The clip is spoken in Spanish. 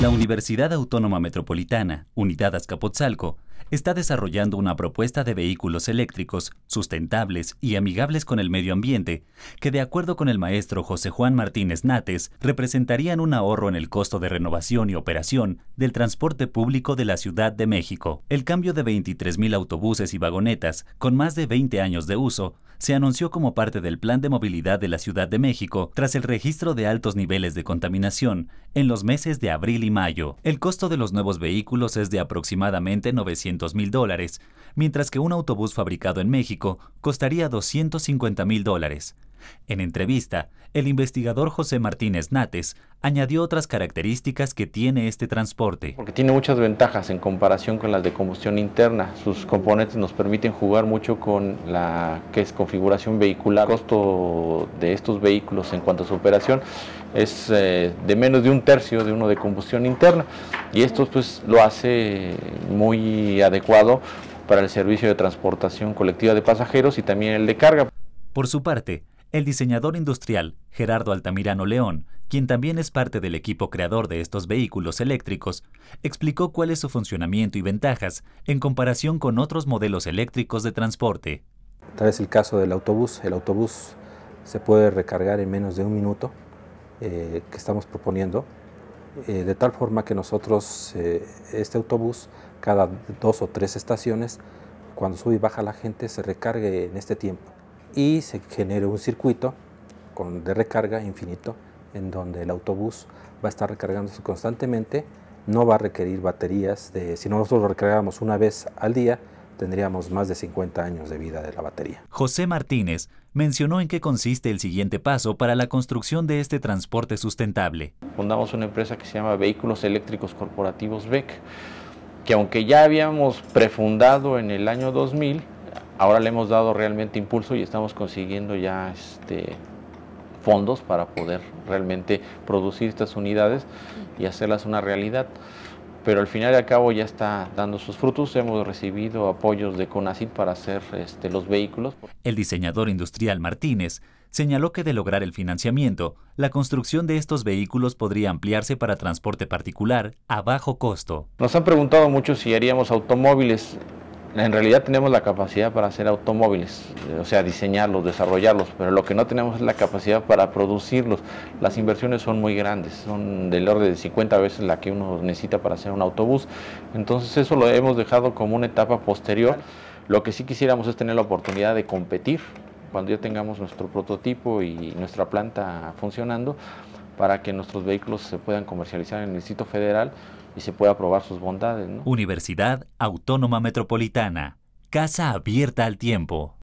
La Universidad Autónoma Metropolitana, Unidad Azcapotzalco, está desarrollando una propuesta de vehículos eléctricos, sustentables y amigables con el medio ambiente, que de acuerdo con el maestro José Juan Martínez Nates, representarían un ahorro en el costo de renovación y operación del transporte público de la Ciudad de México. El cambio de 23.000 autobuses y vagonetas, con más de 20 años de uso, se anunció como parte del Plan de Movilidad de la Ciudad de México tras el registro de altos niveles de contaminación en los meses de abril y mayo. El costo de los nuevos vehículos es de aproximadamente 900 mil dólares, mientras que un autobús fabricado en México costaría 250 mil dólares. En entrevista, el investigador José Martínez Nates añadió otras características que tiene este transporte. Porque tiene muchas ventajas en comparación con las de combustión interna. Sus componentes nos permiten jugar mucho con la que es configuración vehicular. El costo de estos vehículos en cuanto a su operación es eh, de menos de un tercio de uno de combustión interna y esto pues lo hace muy adecuado para el servicio de transportación colectiva de pasajeros y también el de carga. Por su parte, el diseñador industrial Gerardo Altamirano León, quien también es parte del equipo creador de estos vehículos eléctricos, explicó cuál es su funcionamiento y ventajas en comparación con otros modelos eléctricos de transporte. Tal es el caso del autobús. El autobús se puede recargar en menos de un minuto eh, que estamos proponiendo, eh, de tal forma que nosotros, eh, este autobús, cada dos o tres estaciones, cuando sube y baja la gente, se recargue en este tiempo y se genere un circuito de recarga infinito en donde el autobús va a estar recargándose constantemente, no va a requerir baterías, si nosotros lo recargamos una vez al día, tendríamos más de 50 años de vida de la batería. José Martínez mencionó en qué consiste el siguiente paso para la construcción de este transporte sustentable. Fundamos una empresa que se llama Vehículos Eléctricos Corporativos BEC, que aunque ya habíamos prefundado en el año 2000, ahora le hemos dado realmente impulso y estamos consiguiendo ya este, fondos para poder realmente producir estas unidades y hacerlas una realidad. Pero al final y cabo ya está dando sus frutos. Hemos recibido apoyos de CONACYT para hacer este, los vehículos. El diseñador industrial Martínez señaló que de lograr el financiamiento, la construcción de estos vehículos podría ampliarse para transporte particular a bajo costo. Nos han preguntado mucho si haríamos automóviles en realidad tenemos la capacidad para hacer automóviles, eh, o sea, diseñarlos, desarrollarlos, pero lo que no tenemos es la capacidad para producirlos. Las inversiones son muy grandes, son del orden de 50 veces la que uno necesita para hacer un autobús. Entonces eso lo hemos dejado como una etapa posterior. Lo que sí quisiéramos es tener la oportunidad de competir cuando ya tengamos nuestro prototipo y nuestra planta funcionando para que nuestros vehículos se puedan comercializar en el Distrito Federal y se pueda probar sus bondades. Universidad Autónoma Metropolitana, Casa Abierta al Tiempo.